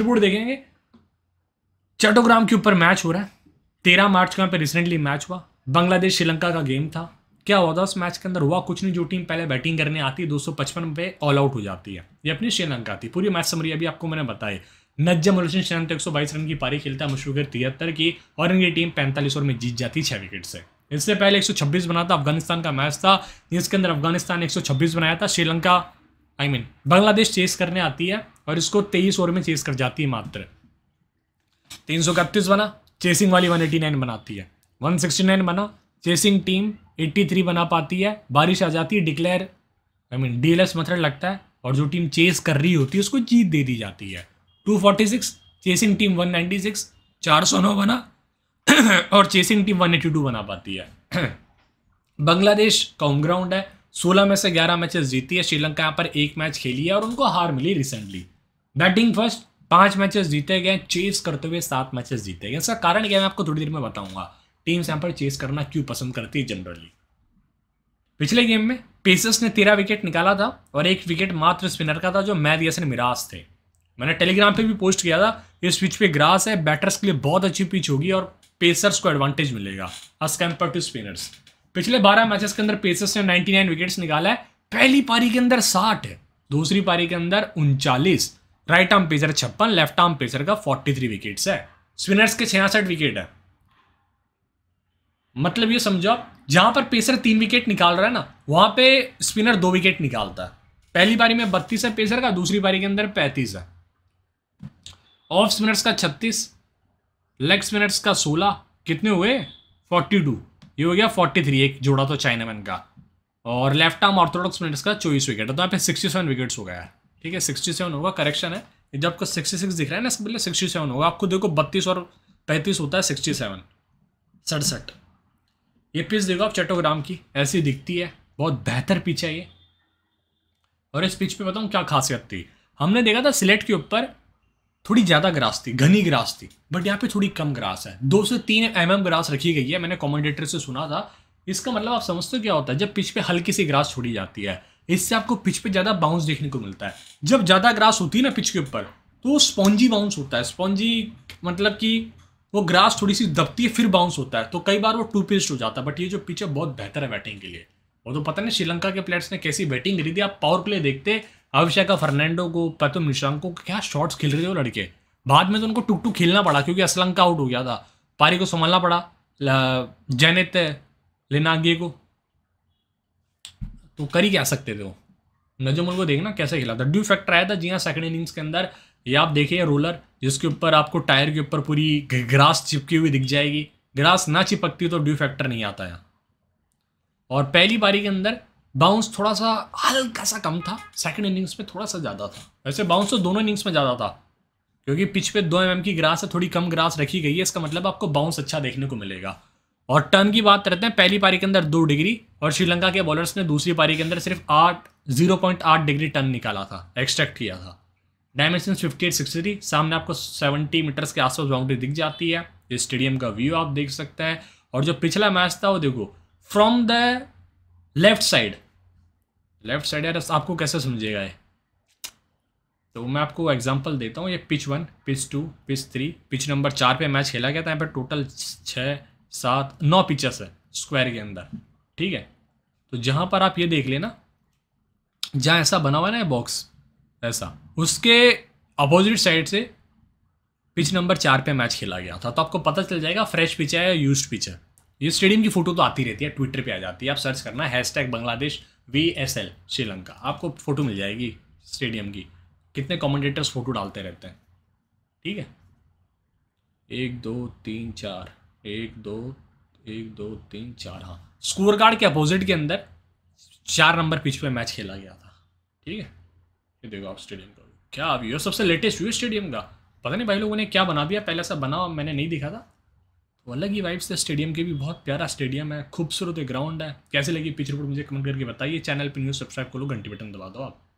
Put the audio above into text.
report देखेंगे चटोग्राम के ऊपर मैच हो रहा है तेरह मार्च का पे रिसेंटली मैच हुआ बांग्लादेश श्रीलंका का गेम था क्या हुआ था उस मैच के अंदर हुआ कुछ नहीं जो टीम पहले बैटिंग करने आती है 255 पे ऑल आउट हो जाती है ये अपनी श्रीलंका थी पूरी मैच समरी अभी आपको मैंने बताई नज्जम हुसैन श्रीलंका तो एक रन की पारी खेलता है मशहूर तिहत्तर की और इनकी टीम पैंतालीस ओवर में जीत जाती छः विकेट से इससे पहले एक बना था अफगानिस्तान का मैच था जिसके अंदर अफगानिस्तान ने एक बनाया था Sri Lanka I mean Bangladesh chase करने आती है और इसको तेईस ओवर में चेस कर जाती है मात्र तीन सौ इकतीस बना चेसिंग वाली वन एटी नाइन बनाती है वन सिक्सटी नाइन बना चेसिंग टीम एट्टी थ्री बना पाती है बारिश आ जाती है declare I mean D L S method लगता है और जो टीम चेस कर रही होती है उसको जीत दे दी जाती है two forty six chasing team one ninety six चार सौ नौ बना और chasing team one eighty two बना पाती है बांग्लादेश का होम ग्राउंड है सोलह में से ग्यारह मैचेस जीती है श्रीलंका यहाँ पर एक मैच खेली है और उनको हार मिली रिसेंटली बैटिंग फर्स्ट पांच मैचेस जीते गए चेस करते हुए सात मैचेस जीते गए इसका कारण क्या मैं आपको थोड़ी देर में बताऊंगा टीम यहां पर चेस करना क्यों पसंद करती है जनरली पिछले गेम में पेसर्स ने तेरह विकेट निकाला था और एक विकेट मात्र स्पिनर का था जो मैद यसन मिराज थे मैंने टेलीग्राम पे भी पोस्ट किया था इस पिच पे ग्रास है बैटर्स के लिए बहुत अच्छी पिच होगी और पेसर्स को एडवांटेज मिलेगा एज कम्पेयर टू स्पिनर्स पिछले बारह मैचेस के अंदर पेसर्स ने नाइन विकेट्स निकाला है पहली पारी के अंदर साठ दूसरी पारी के अंदर उनचालीस राइट आर्म पेसर छप्पन लेफ्ट आर्म पेसर का फोर्टी थ्री विकेट है स्पिनर्स के छियासठ विकेट है मतलब ये समझो आप जहां पर पेसर तीन विकेट निकाल रहा है ना वहां पे स्पिनर दो विकेट निकालता है पहली पारी में बत्तीस है पेसर का दूसरी पारी के अंदर पैंतीस है ऑफ स्पिनर्स का छत्तीस लेग स्पिनर्स का सोलह कितने हुए फोर्टी टू ये हो गया फोर्टी थ्री एक जोड़ा तो चाइनामैन का और लेफ्ट आर्म ऑर्थोडॉक्स स्पिनर्स का चौबीस विकेट तो यहाँ पे सिक्सटी सेवन विकेट्स हो गया है ठीक है सिक्सटी सेवन होगा करेक्शन है जब आपको सिक्सटी सिक्स दिख रहा है ना इसके बोले सिक्सटी सेवन होगा आपको देखो बत्तीस और पैंतीस होता है सिक्सटी सेवन सड़सठ ये पिच देखो आप चट्टोग्राम की ऐसी दिखती है बहुत बेहतर पिच है ये और इस पिच पे बताऊँ क्या खासियत थी हमने देखा था सिलेट के ऊपर थोड़ी ज़्यादा ग्रास थी घनी ग्रास थी बट यहाँ पे थोड़ी कम ग्रास है दो से तीन एम एम ग्रास रखी गई है मैंने कॉमेंडेटर से सुना था इसका मतलब आप समझते हो क्या होता है जब पिच पे हल्की सी ग्रास छोड़ी जाती है इससे आपको पिच पे ज़्यादा बाउंस देखने को मिलता है जब ज़्यादा ग्रास होती है ना पिच के ऊपर तो वो स्पॉन्जी बाउंस होता है स्पॉन्जी मतलब कि वो ग्रास थोड़ी सी दबती है फिर बाउंस होता है तो कई बार वो टू पेस्ट हो जाता है बट ये जो पिच है बहुत बेहतर है बैटिंग के लिए और तो पता नहीं श्रीलंका के प्लेयर्स ने कैसी बैटिंग करी थी आप पावर प्ले देखते अभिषेका फर्नांडो को पैतुम निशांक को क्या शॉट्स खेल रहे थे वो लड़के बाद में तो उनको टुक टुक खेलना पड़ा क्योंकि असलंका आउट हो गया था पारी को संभालना पड़ा जैनित लिनांगे को तो कर ही क्या सकते थे वो नजमुल को देखना कैसे खेला था ड्यू फैक्टर आया था जी हाँ सेकंड इनिंग्स के अंदर ये आप देखिए रोलर जिसके ऊपर आपको टायर के ऊपर पूरी ग्रास चिपकी हुई दिख जाएगी ग्रास ना चिपकती तो ड्यू फैक्टर नहीं आता यहाँ और पहली बारी के अंदर बाउंस थोड़ा सा हल्का सा कम था सेकंड इनिंग्स में थोड़ा सा ज़्यादा था वैसे बाउंस तो दोनों इनिंग्स में ज़्यादा था क्योंकि पिच पे दो एम की ग्रास है थोड़ी कम ग्रास रखी गई है इसका मतलब आपको बाउंस अच्छा देखने को मिलेगा और टर्न की बात करते हैं पहली पारी के अंदर दो डिग्री और श्रीलंका के बॉलर्स ने दूसरी पारी के अंदर सिर्फ आठ जीरो पॉइंट आठ डिग्री टन निकाला था एक्सट्रैक्ट किया था dimension fifty eight sixty three सामने आपको सेवेंटी मीटर्स के आसपास बाउंड्री दिख जाती है ये स्टेडियम का व्यू आप देख सकते हैं और जो पिछला मैच था वो देखो from the left side left side यार आपको कैसे समझेगा ये तो मैं आपको एग्जांपल देता हूँ ये pitch one pitch two pitch three pitch number चार पे मैच खेला गया था यहाँ पर टोटल छः सात नौ पिचेस है स्क्वायर के अंदर ठीक है तो जहाँ पर आप ये देख लेना जहाँ ऐसा बना हुआ है ना बॉक्स ऐसा उसके अपोजिट साइड से पिच नंबर चार पे मैच खेला गया था तो आपको पता चल जाएगा फ्रेश पिच है या यूज पिच है ये स्टेडियम की फोटो तो आती रहती है ट्विटर पे आ जाती है आप सर्च करना hashtag Bangladesh V S L Sri Lanka आपको फोटो मिल जाएगी स्टेडियम की कितने कॉमेंटेटर्स फोटो डालते रहते हैं ठीक है एक दो तीन चार एक दो एक दो तीन चार हाँ स्कोर कार्ड के अपोजिट के अंदर चार नंबर पिच पे मैच खेला गया था ठीक है ये देखो आप स्टेडियम का क्या अभी ये सबसे लेटेस्ट व्यू स्टेडियम का पता नहीं भाई लोगों ने क्या बना दिया पहले सा बना मैंने नहीं दिखा था तो अलग ही वाइब्स थे स्टेडियम के भी बहुत प्यारा स्टेडियम है खूबसूरत ग्राउंड है कैसे लगी पिच रिपोर्ट मुझे कमेंट करके बताइए चैनल पर न्यूज़ सब्सक्राइब करो घंटी बटन दबा दो आप